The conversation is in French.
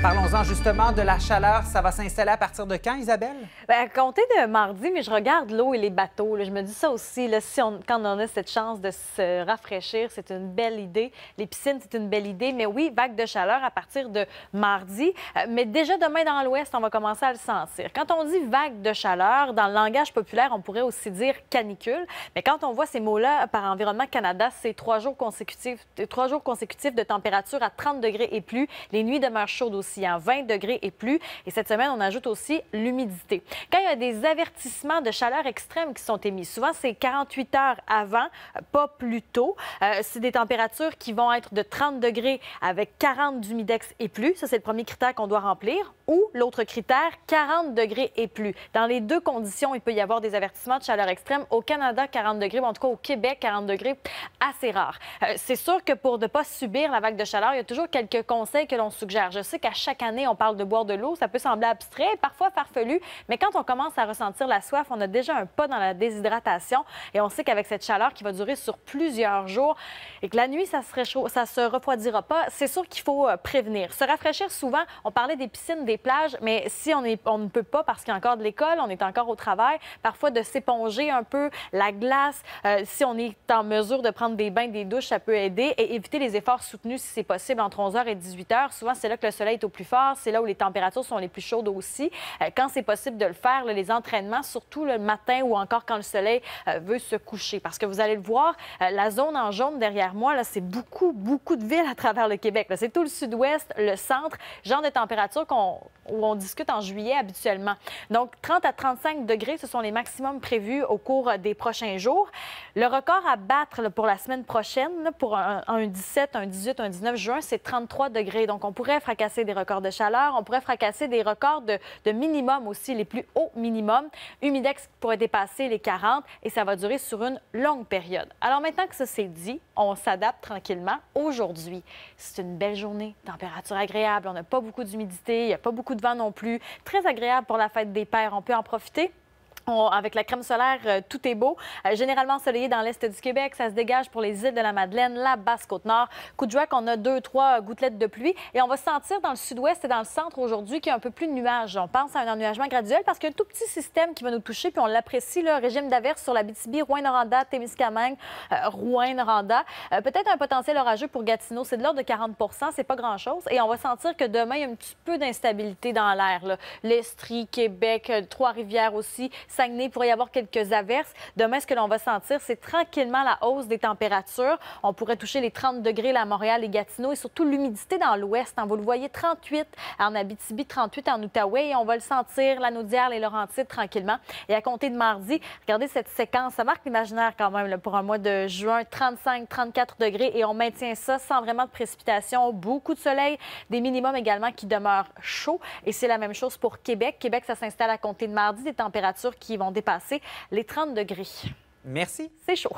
Parlons-en justement de la chaleur. Ça va s'installer à partir de quand, Isabelle? Ben, à compter de mardi, mais je regarde l'eau et les bateaux. Je me dis ça aussi. Là, si on, quand on a cette chance de se rafraîchir, c'est une belle idée. Les piscines, c'est une belle idée. Mais oui, vague de chaleur à partir de mardi. Euh, mais déjà demain dans l'ouest, on va commencer à le sentir. Quand on dit vague de chaleur, dans le langage populaire, on pourrait aussi dire canicule. Mais quand on voit ces mots-là par Environnement Canada, c'est trois jours consécutifs, trois jours consécutifs de température à 30 degrés et plus. Les nuits demeurent chaudes aussi oscillant, hein, 20 degrés et plus. Et cette semaine, on ajoute aussi l'humidité. Quand il y a des avertissements de chaleur extrême qui sont émis, souvent c'est 48 heures avant, euh, pas plus tôt. Euh, c'est des températures qui vont être de 30 degrés avec 40 d'humidex et plus. Ça, c'est le premier critère qu'on doit remplir. Ou l'autre critère, 40 degrés et plus. Dans les deux conditions, il peut y avoir des avertissements de chaleur extrême. Au Canada, 40 degrés, en tout cas au Québec, 40 degrés, assez rare. Euh, c'est sûr que pour ne pas subir la vague de chaleur, il y a toujours quelques conseils que l'on suggère. Je sais qu'à chaque année, on parle de boire de l'eau. Ça peut sembler abstrait, parfois farfelu, mais quand on commence à ressentir la soif, on a déjà un pas dans la déshydratation. Et on sait qu'avec cette chaleur qui va durer sur plusieurs jours et que la nuit, ça se, ça se refroidira pas, c'est sûr qu'il faut euh, prévenir. Se rafraîchir souvent, on parlait des piscines, des plages, mais si on, est... on ne peut pas parce qu'il y a encore de l'école, on est encore au travail, parfois de s'éponger un peu la glace. Euh, si on est en mesure de prendre des bains, des douches, ça peut aider et éviter les efforts soutenus si c'est possible entre 11h et 18h. Souvent, c'est là que le soleil est plus fort. C'est là où les températures sont les plus chaudes aussi. Euh, quand c'est possible de le faire, les entraînements, surtout le matin ou encore quand le soleil euh, veut se coucher. Parce que vous allez le voir, euh, la zone en jaune derrière moi, c'est beaucoup, beaucoup de villes à travers le Québec. C'est tout le sud-ouest, le centre, genre de température qu'on où on discute en juillet habituellement. Donc, 30 à 35 degrés, ce sont les maximums prévus au cours des prochains jours. Le record à battre pour la semaine prochaine, pour un, 17, un 18, un 19 juin, c'est 33 degrés. Donc, on pourrait fracasser des records de chaleur, on pourrait fracasser des records de, minimum aussi, les plus hauts minimums. Humidex pourrait dépasser les 40 et ça va durer sur une longue période. Alors, maintenant que ça s'est dit, on s'adapte tranquillement. Aujourd'hui, c'est une belle journée, température agréable, on n'a pas beaucoup d'humidité, il n'y a pas beaucoup de de non plus. Très agréable pour la fête des pères. On peut en profiter? avec la crème solaire, euh, tout est beau. Euh, généralement ensoleillé dans l'est du Québec, ça se dégage pour les îles de la Madeleine, la Basse-Côte-Nord. Coup de joie qu'on a deux, trois euh, gouttelettes de pluie. Et on va sentir dans le sud-ouest et dans le centre aujourd'hui qu'il y a un peu plus de nuages. On pense à un ennuagement graduel parce qu'il y a un tout petit système qui va nous toucher, puis on l'apprécie, le régime d'averse sur la BTB, Rouen-Noranda, Témiscamingue, rouyn Rouen-Noranda. Peut-être un potentiel orageux pour Gatineau, c'est de l'ordre de 40 c'est pas grand-chose. Et on va sentir que demain, il y a un petit peu d'instabilité dans l'air. L'Estrie, Québec, Trois-Rivières aussi il pourrait y avoir quelques averses. Demain, ce que l'on va sentir, c'est tranquillement la hausse des températures. On pourrait toucher les 30 degrés là, à Montréal et Gatineau et surtout l'humidité dans l'ouest. Hein. vous le voyez, 38 en Abitibi, 38 en Outaouais et on va le sentir, la Naudière, les Laurentides, tranquillement. Et à compter de mardi, regardez cette séquence. Ça marque l'imaginaire quand même pour un mois de juin, 35, 34 degrés et on maintient ça sans vraiment de précipitation. beaucoup de soleil, des minimums également qui demeurent chauds. Et c'est la même chose pour Québec. Québec, ça s'installe à compter de mardi, des températures qui qui vont dépasser les 30 degrés. Merci. C'est chaud.